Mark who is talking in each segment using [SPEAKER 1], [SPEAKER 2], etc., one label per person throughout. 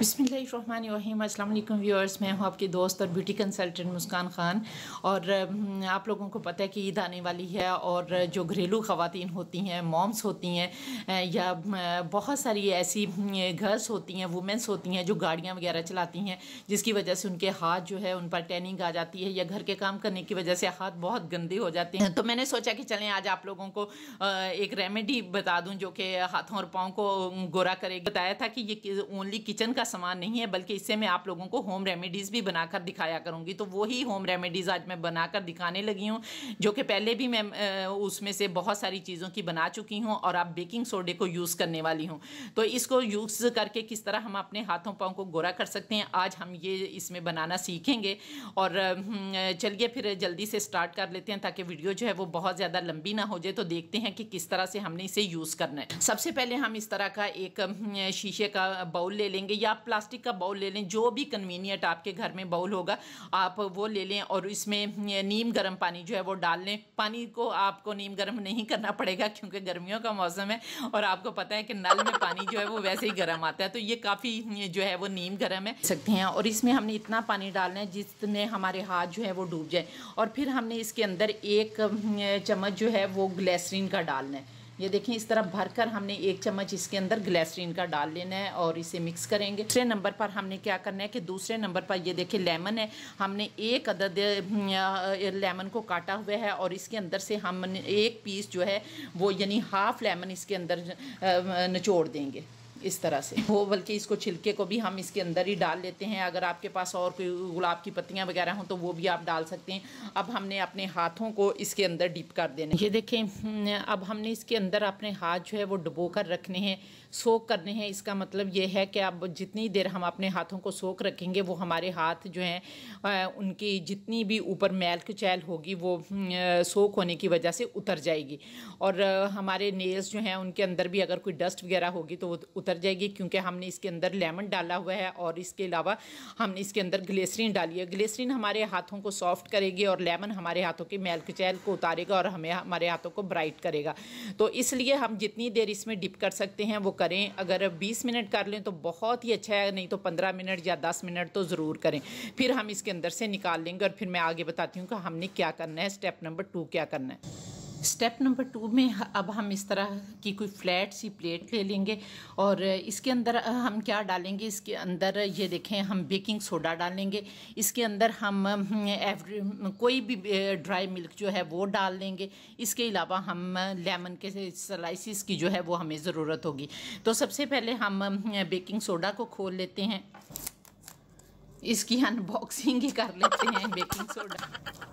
[SPEAKER 1] बिसमीम अल्लाम व्यूअर्स मैं हूं आपके दोस्त और ब्यूटी कंसल्टेंट मुस्कान ख़ान और हम्म, आप लोगों को पता है कि ईद आने वाली है और जो घरेलू ख़वान होती हैं मॉम्स होती हैं या बहुत सारी ऐसी हम्म, गर्ल्स होती हैं वुमेंस होती हैं जो गाड़ियां वगैरह चलाती हैं जिसकी वजह से उनके हाथ जो है उन पर टैनिंग आ जाती है या घर के काम करने की वजह से हाथ बहुत गंदे हो जाते हैं तो मैंने सोचा कि चलें आज आप लोगों को एक रेमेडी बता दूँ जो कि हाथों और पाँव को गोरा करे बताया था कि ये ओनली किचन का सामान नहीं है बल्कि इससे मैं आप लोगों को होम रेमेडीज़ भी बनाकर दिखाया करूँगी तो वही होम रेमेडीज़ आज मैं बनाकर दिखाने लगी हूँ जो कि पहले भी मैं उसमें से बहुत सारी चीज़ों की बना चुकी हूँ और आप बेकिंग सोडे को यूज़ करने वाली हूँ तो इसको यूज़ करके किस तरह हम अपने हाथों पाँव को गोरा कर सकते हैं आज हम ये इसमें बनाना सीखेंगे और हम्म, चलिए फिर जल्दी से स्टार्ट कर लेते हैं ताकि वीडियो जो है वो बहुत ज़्यादा लंबी ना हो जाए तो देखते हैं कि किस तरह से हमने इसे यूज़ करना है सबसे पहले हम इस तरह का एक हम्म, शीशे का बाउल ले लेंगे या आप प्लास्टिक का बाउल ले लें जो भी कन्वीनियंट आपके घर में बाउल होगा आप वो ले लें और इसमें नीम गर्म पानी जो है वो डाल लें पानी को आपको नीम गर्म नहीं करना पड़ेगा क्योंकि गर्मियों का मौसम है और आपको पता है कि नल में पानी जो है वो वैसे ही गर्म आता है तो ये काफ़ी जो है वो नीम गर्म है सकते हैं और इसमें हमने इतना पानी डालना है जिसमें हमारे हाथ जो है वो डूब जाए और फिर हमने इसके अंदर एक चम्मच जो है वो ग्लेसरीन का डालना है ये देखें इस तरह भरकर हमने एक चम्मच इसके अंदर ग्लेसरीन का डाल लेना है और इसे मिक्स करेंगे दूसरे नंबर पर हमने क्या करना है कि दूसरे नंबर पर ये देखें लेमन है हमने एक अदद लेमन को काटा हुआ है और इसके अंदर से हम एक पीस जो है वो यानी हाफ लेमन इसके अंदर निचोड़ देंगे इस तरह से वो बल्कि इसको छिलके को भी हम इसके अंदर ही डाल लेते हैं अगर आपके पास और कोई गुलाब की पत्तियाँ वगैरह हों तो वो भी आप डाल सकते हैं अब हमने अपने हाथों को इसके अंदर डिप कर देना ये देखें अब हमने इसके अंदर अपने हाथ जो है वो डुबो कर रखने हैं सोख करने हैं इसका मतलब ये है कि अब जितनी देर हम अपने हाथों को सोख रखेंगे वो हमारे हाथ जो हैं उनकी जितनी भी ऊपर मैल चैल होगी वो सोख होने की वजह से उतर जाएगी और हमारे नेल्स जो हैं उनके अंदर भी अगर कोई डस्ट वगैरह होगी तो उतर जाएगी क्योंकि हमने इसके अंदर लेमन डाला हुआ है और इसके अलावा हमने इसके अंदर ग्लेसरीन डाली है ग्लेसरीन हमारे हाथों को सॉफ्ट करेगी और लेमन हमारे हाथों की मैल चैल को उतारेगा और हमें हमारे हाथों को ब्राइट करेगा तो इसलिए हम जितनी देर इसमें डिप कर सकते हैं वो करें अगर 20 मिनट कर लें तो बहुत ही अच्छा है नहीं तो 15 मिनट या 10 मिनट तो ज़रूर करें फिर हम इसके अंदर से निकाल लेंगे और फिर मैं आगे बताती हूँ कि हमने क्या करना है स्टेप नंबर टू क्या करना है स्टेप नंबर टू में अब हम इस तरह की कोई फ्लैट सी प्लेट ले लेंगे और इसके अंदर हम क्या डालेंगे इसके अंदर ये देखें हम बेकिंग सोडा डालेंगे इसके अंदर हम एवरी हम्म, कोई भी ड्राई मिल्क जो है वो डाल लेंगे इसके अलावा हम लेमन के स्लाइसिस की जो है वो हमें ज़रूरत होगी तो सबसे पहले हम बेकिंग सोडा को खोल लेते हैं इसकी अनबॉक्सिंग ही कर लेते हैं बेकिंग सोडा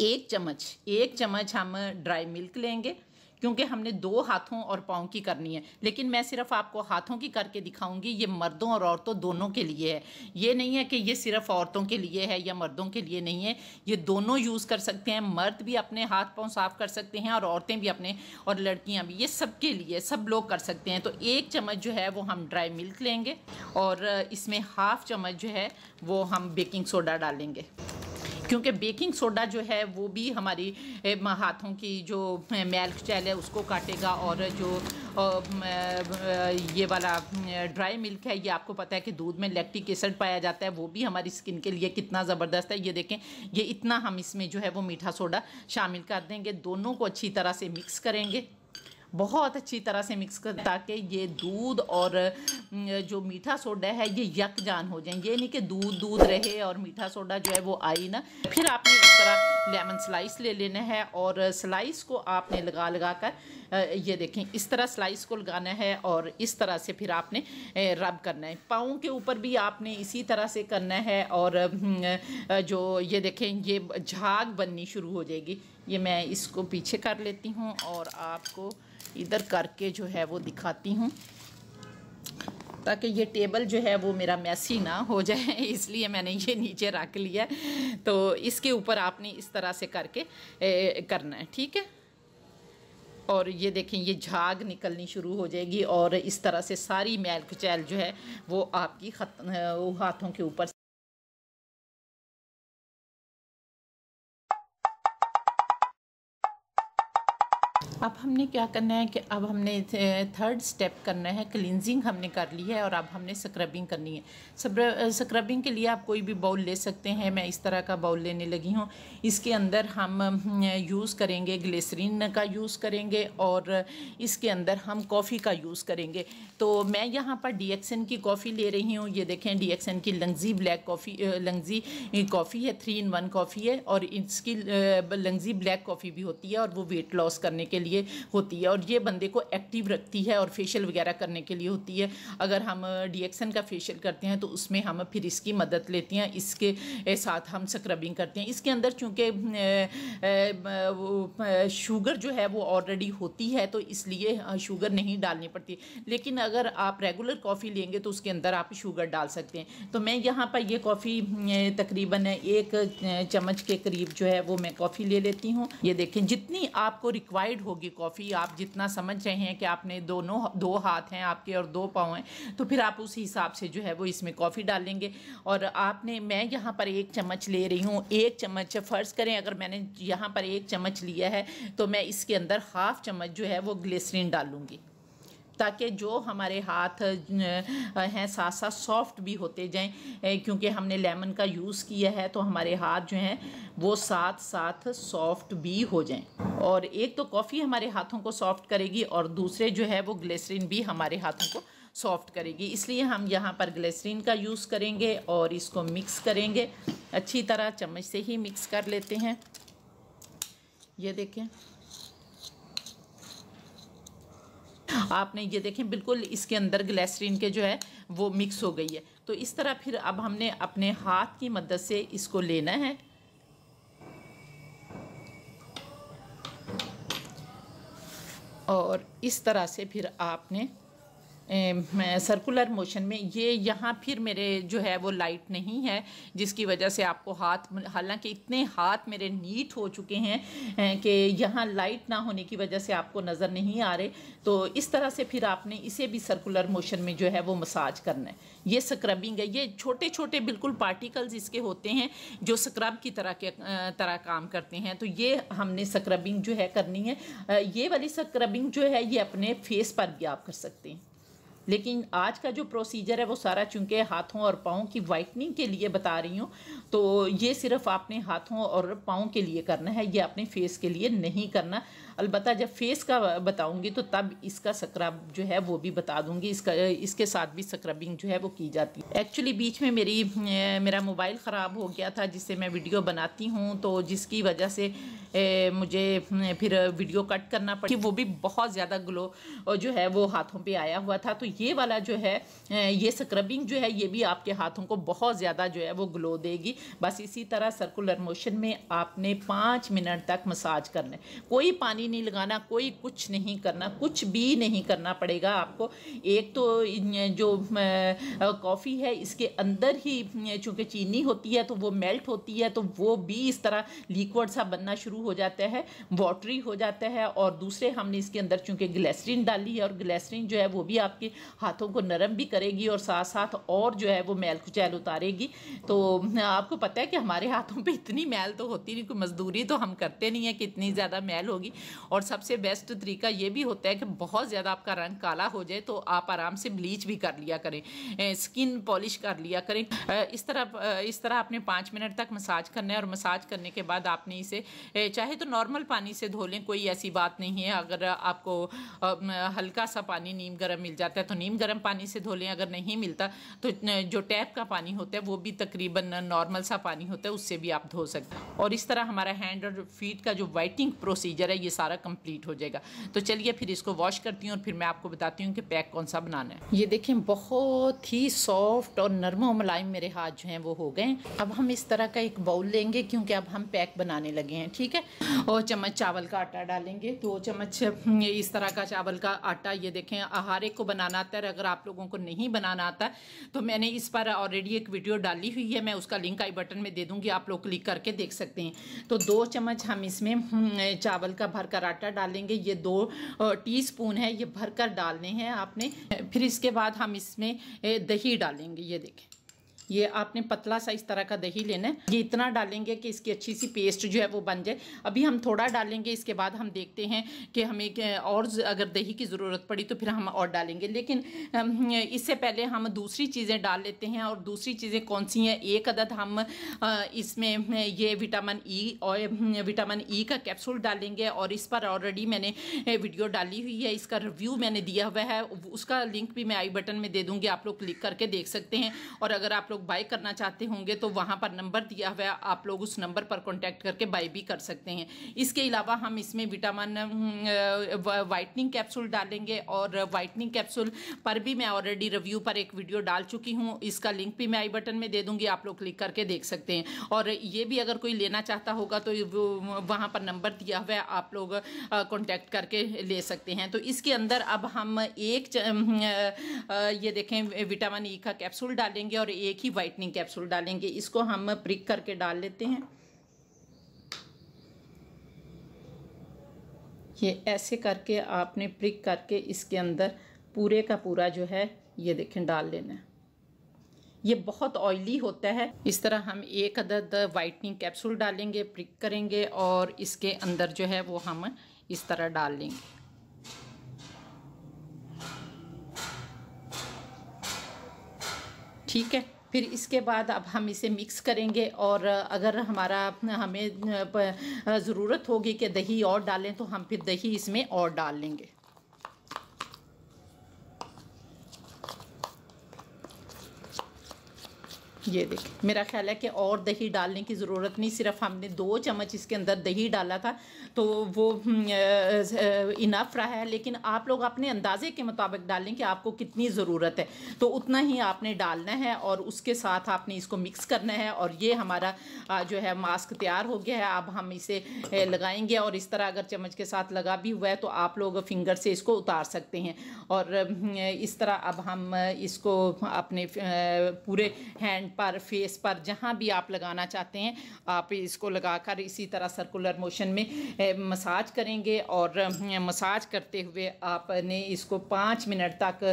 [SPEAKER 1] एक चम्मच एक चम्मच हम ड्राई मिल्क लेंगे क्योंकि हमने दो हाथों और पाँव की करनी है लेकिन मैं सिर्फ आपको हाथों की करके दिखाऊंगी ये मर्दों और औरतों दोनों के लिए है ये नहीं है कि ये सिर्फ औरतों के लिए है या मर्दों के लिए नहीं है ये दोनों यूज़ कर सकते हैं मर्द भी अपने हाथ पाँव साफ कर सकते हैं और औरतें भी अपने और लड़कियाँ भी ये सब के लिए सब लोग कर सकते हैं तो एक चम्मच जो है वो हम ड्राई मिल्क लेंगे और इसमें हाफ चम्मच जो है वो हम बेकिंग सोडा डालेंगे क्योंकि बेकिंग सोडा जो है वो भी हमारी हाथों की जो मेल्क चैल है उसको काटेगा और जो ये वाला ड्राई मिल्क है ये आपको पता है कि दूध में लैक्टिक एसिड पाया जाता है वो भी हमारी स्किन के लिए कितना ज़बरदस्त है ये देखें ये इतना हम इसमें जो है वो मीठा सोडा शामिल कर देंगे दोनों को अच्छी तरह से मिक्स करेंगे बहुत अच्छी तरह से मिक्स कर ताकि ये दूध और जो मीठा सोडा है ये यकजान हो जाए ये नहीं कि दूध दूध रहे और मीठा सोडा जो है वो आई ना फिर आपने इस तरह लेमन स्लाइस ले लेना है और स्लाइस को आपने लगा लगा कर ये देखें इस तरह स्लाइस को लगाना है और इस तरह से फिर आपने रब करना है पाँव के ऊपर भी आपने इसी तरह से करना है और हम्म, जो ये देखें ये झाग बननी शुरू हो जाएगी ये मैं इसको पीछे कर लेती हूँ और आपको इधर करके जो है वो दिखाती हूँ कि ये टेबल जो है वो मेरा मैसी ना हो जाए इसलिए मैंने ये नीचे रख लिया तो इसके ऊपर आपने इस तरह से करके ए, करना है ठीक है और ये देखें ये झाग निकलनी शुरू हो जाएगी और इस तरह से सारी मैल कुचैल जो है वो आपकी खत हाथों के ऊपर अब हमने क्या करना है कि अब हमने थर्ड स्टेप करना है क्लिनजिंग हमने कर ली है और अब हमने स्क्रबिंग करनी है स्क्रबिंग के लिए आप कोई भी बाउल ले सकते हैं मैं इस तरह का बाउल लेने लगी हूँ इसके अंदर हम यूज़ हम्म, करेंगे ग्लेसरीन का यूज़ करेंगे और इसके अंदर हम कॉफ़ी का यूज़ करेंगे तो मैं यहाँ पर डी की कॉफ़ी ले रही हूँ ये देखें डी की लंगजी ब्लैक कॉफ़ी लंगजी कॉफ़ी है थ्री इन वन कॉफ़ी है और इसकी लंगजी ब्लैक कॉफ़ी भी होती है और वो वेट लॉस करने के लिए लिए होती है और ये बंदे को एक्टिव रखती है और फेशियल वगैरह करने के लिए होती है अगर हम डिएक्सन का फेशियल करते हैं तो उसमें हम फिर इसकी मदद लेते हैं इसके साथ हम स्क्रबिंग करते हैं इसके अंदर चूँकि शुगर जो है वो ऑलरेडी होती है तो इसलिए शुगर नहीं डालनी पड़ती लेकिन अगर आप रेगुलर कॉफ़ी लेंगे तो उसके अंदर आप शुगर डाल सकते हैं तो मैं यहाँ पर ये कॉफ़ी तकरीबन एक चम्मच के करीब जो है वो मैं कॉफ़ी ले लेती हूँ ये देखें जितनी आपको रिक्वायर्ड हो होगी कॉफ़ी आप जितना समझ रहे हैं कि आपने दोनों दो हाथ हैं आपके और दो पाँव हैं तो फिर आप उस हिसाब से जो है वो इसमें कॉफ़ी डालेंगे और आपने मैं यहाँ पर एक चम्मच ले रही हूँ एक चम्मच फ़र्ज़ करें अगर मैंने यहाँ पर एक चम्मच लिया है तो मैं इसके अंदर हाफ़ चम्मच जो है वो ग्लिसरीन डालूँगी ताकि जो हमारे हाथ हैं साथ साथ सॉफ्ट भी होते जाएं क्योंकि हमने लेमन का यूज़ किया है तो हमारे हाथ जो हैं वो साथ साथ सॉफ्ट भी हो जाएं और एक तो कॉफ़ी हमारे हाथों को सॉफ्ट करेगी और दूसरे जो है वो ग्लेसरीन भी हमारे हाथों को सॉफ्ट करेगी इसलिए हम यहाँ पर ग्लेसरीन का यूज़ करेंगे और इसको मिक्स करेंगे अच्छी तरह चम्मच से ही मिक्स कर लेते हैं ये देखें आपने ये देखें बिल्कुल इसके अंदर ग्लैसरीन के जो है वो मिक्स हो गई है तो इस तरह फिर अब हमने अपने हाथ की मदद से इसको लेना है और इस तरह से फिर आपने सर्कुलर मोशन में ये यहाँ फिर मेरे जो है वो लाइट नहीं है जिसकी वजह से आपको हाथ हालांकि इतने हाथ मेरे नीट हो चुके हैं कि यहाँ लाइट ना होने की वजह से आपको नज़र नहीं आ रहे तो इस तरह से फिर आपने इसे भी सर्कुलर मोशन में जो है वो मसाज करना है ये स्क्रबिंग है ये छोटे छोटे बिल्कुल पार्टिकल्स इसके होते हैं जो स्क्रब की तरह के तरह काम करते हैं तो ये हमने स्क्रबिंग जो है करनी है ये वाली स्क्रबिंग जो है ये अपने फेस पर भी आप कर सकते हैं लेकिन आज का जो प्रोसीजर है वो सारा चूंकि हाथों और पाँव की वाइटनिंग के लिए बता रही हूँ तो ये सिर्फ आपने हाथों और पाँव के लिए करना है ये अपने फेस के लिए नहीं करना अलबत् जब फेस का बताऊँगी तो तब इसका स्क्रब जो है वो भी बता दूँगी इसका इसके साथ भी स्क्रबिंग जो है वो की जाती है एक्चुअली बीच में मेरी मेरा मोबाइल ख़राब हो गया था जिससे मैं वीडियो बनाती हूँ तो जिसकी वजह से ए, मुझे फिर वीडियो कट करना पड़ी वो भी बहुत ज़्यादा ग्लो जो है वो हाथों पे आया हुआ था तो ये वाला जो है ये स्क्रबिंग जो है ये भी आपके हाथों को बहुत ज़्यादा जो है वो ग्लो देगी बस इसी तरह सर्कुलर मोशन में आपने पाँच मिनट तक मसाज करना है कोई पानी पानी नहीं लगाना कोई कुछ नहीं करना कुछ भी नहीं करना पड़ेगा आपको एक तो जो कॉफ़ी है इसके अंदर ही चूँकि चीनी होती है तो वो मेल्ट होती है तो वो भी इस तरह लिक्वड सा बनना शुरू हो जाता है वाटरी हो जाता है और दूसरे हमने इसके अंदर चूँकि ग्लेसरीन डाली है और ग्लेसरीन जो है वो भी आपके हाथों को नरम भी करेगी और साथ साथ और जो है वो मैल कुचैल उतारेगी तो आपको पता है कि हमारे हाथों पर इतनी मैल तो होती नहीं कोई मजदूरी तो हम करते नहीं है कि इतनी ज़्यादा मैल होगी और सबसे बेस्ट तरीका ये भी होता है कि बहुत ज़्यादा आपका रंग काला हो जाए तो आप आराम से ब्लीच भी कर लिया करें स्किन पॉलिश कर लिया करें इस तरह इस तरह आपने पाँच मिनट तक मसाज करना है और मसाज करने के बाद आपने इसे चाहे तो नॉर्मल पानी से धो लें कोई ऐसी बात नहीं है अगर आपको हल्का सा पानी नीम गर्म मिल जाता है तो नीम गर्म पानी से धो लें अगर नहीं मिलता तो जो टैप का पानी होता है वो भी तकरीबन नॉर्मल सा पानी होता है उससे भी आप धो सकते हैं और इस तरह हमारा हैंड और फीट का जो वाइटिंग प्रोसीजर है ये सारा कंप्लीट हो जाएगा तो चलिए फिर इसको वॉश करती हूँ और फिर मैं आपको बताती हूँ कि पैक कौन सा बनाना है ये देखें बहुत ही सॉफ्ट और नरम और मुलायम मेरे हाथ जो हैं वो हो गए अब हम इस तरह का एक बाउल लेंगे क्योंकि अब हम पैक बनाने लगे हैं ठीक है और चम्मच चावल का आटा डालेंगे तो चम्मच हम्म, इस तरह का चावल का आटा ये देखें हर एक को बनाना आता है अगर आप लोगों को नहीं बनाना आता तो मैंने इस पर ऑलरेडी एक वीडियो डाली हुई है मैं उसका लिंक आई बटन में दे दूँगी आप लोग क्लिक करके देख सकते हैं तो दो चम्मच हम इसमें हम्म, चावल का भर भरकर आटा डालेंगे ये दो स्पून है ये भरकर डालने हैं आपने फिर इसके बाद हम इसमें दही डालेंगे ये देखें ये आपने पतला सा इस तरह का दही लेना है ये इतना डालेंगे कि इसकी अच्छी सी पेस्ट जो है वो बन जाए अभी हम थोड़ा डालेंगे इसके बाद हम देखते हैं कि हमें और अगर दही की ज़रूरत पड़ी तो फिर हम और डालेंगे लेकिन इससे पहले हम दूसरी चीज़ें डाल लेते हैं और दूसरी चीज़ें कौन सी हैं एक अदद हम इसमें ये विटामिन ई e और विटामिन ई e का कैप्सूल डालेंगे और इस पर ऑलरेडी मैंने वीडियो डाली हुई है इसका रिव्यू मैंने दिया हुआ है उसका लिंक भी मैं आई बटन में दे दूँगी आप लोग क्लिक करके देख सकते हैं और अगर आप लोग लोग बाय करना चाहते होंगे तो वहाँ पर नंबर दिया हुआ है आप लोग उस नंबर पर कॉन्टैक्ट करके बाय भी कर सकते हैं इसके अलावा हम इसमें विटामिन वाइटनिंग कैप्सूल डालेंगे और वाइटनिंग कैप्सूल पर भी मैं ऑलरेडी रिव्यू पर एक वीडियो डाल चुकी हूँ इसका लिंक भी मैं आई बटन में दे दूंगी आप लोग क्लिक करके देख सकते हैं और ये भी अगर कोई लेना चाहता होगा तो वहाँ पर नंबर दिया हुआ है आप लोग कॉन्टैक्ट करके ले सकते हैं तो इसके अंदर अब हम एक ये देखें विटामिन ई e का कैप्सूल डालेंगे और एक ही की वाइटनिंग कैप्सूल डालेंगे इसको हम प्रिक करके डाल लेते हैं ये ऐसे करके आपने प्रिक करके इसके अंदर पूरे का पूरा जो है ये देखें डाल लेना है ये बहुत ऑयली होता है इस तरह हम एक अदद वाइटनिंग कैप्सूल डालेंगे प्रिक करेंगे और इसके अंदर जो है वो हम इस तरह डाल लेंगे ठीक है फिर इसके बाद अब हम इसे मिक्स करेंगे और अगर हमारा हमें ज़रूरत होगी कि दही और डालें तो हम फिर दही इसमें और डाल लेंगे ये देखें मेरा ख्याल है कि और दही डालने की ज़रूरत नहीं सिर्फ हमने दो चम्मच इसके अंदर दही डाला था तो वो इनफ हम्म, रहा है लेकिन आप लोग अपने अंदाजे के मुताबिक डालें कि आपको कितनी ज़रूरत है तो उतना ही आपने डालना है और उसके साथ आपने इसको मिक्स करना है और ये हमारा जो है मास्क तैयार हो गया है अब हम इसे लगाएंगे और इस तरह अगर चम्मच के साथ लगा भी हुआ है तो आप लोग फिंगर से इसको उतार सकते हैं और हम्म, इस तरह अब हम इसको अपने पूरे हैंड पर फेस पर जहाँ भी आप लगाना चाहते हैं आप इसको लगाकर इसी तरह सर्कुलर मोशन में मसाज करेंगे और मसाज हम्म, करते हुए आपने इसको पाँच मिनट तक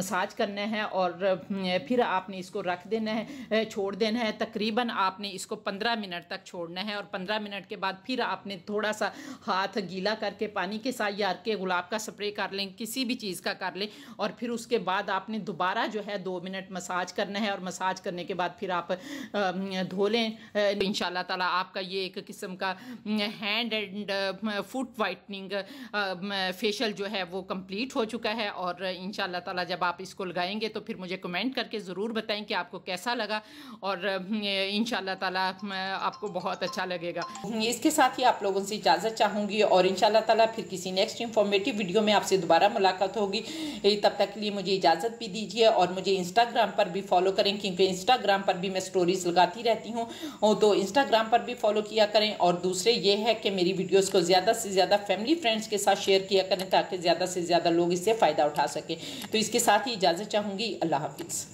[SPEAKER 1] मसाज करना है और हम्म, फिर आपने इसको रख देना है छोड़ देना है तकरीबन आपने इसको पंद्रह मिनट तक छोड़ना है और पंद्रह मिनट के बाद फिर आपने थोड़ा सा हाथ गीला करके पानी के साथ यार के गुलाब का स्प्रे कर लें किसी भी चीज़ का कर लें और फिर उसके बाद आपने दोबारा जो है दो मिनट मसाज करना है और मसाज करने के बाद बाद फिर आप धो लें इन ताला आपका ये एक किस्म का hand and foot whitening facial जो है वो कंप्लीट हो चुका है और इन ताला जब आप इसको लगाएंगे तो फिर मुझे कमेंट करके ज़रूर बताएं कि आपको कैसा लगा और इन ताला आपको बहुत अच्छा लगेगा इसके साथ ही आप लोगों से इजाज़त चाहूँगी और इन ताला फिर किसी नेक्स्ट इन्फॉर्मेटिव वीडियो में आपसे दोबारा मुलाकात होगी तब तक के लिए मुझे इजाज़त भी दीजिए और मुझे इंस्टाग्राम पर भी फॉलो करें क्योंकि इंस्टाग्राम इंस्टाग्राम पर भी मैं स्टोरीज लगाती रहती हूँ तो इंस्टाग्राम पर भी फॉलो किया करें और दूसरे ये है कि मेरी वीडियोज़ को ज़्यादा से ज़्यादा फैमिली फ्रेंड्स के साथ शेयर किया करें ताकि ज़्यादा से ज़्यादा लोग इससे फ़ायदा उठा सकें तो इसके साथ ही इजाज़त चाहूँगी अल्लाह हाफिज़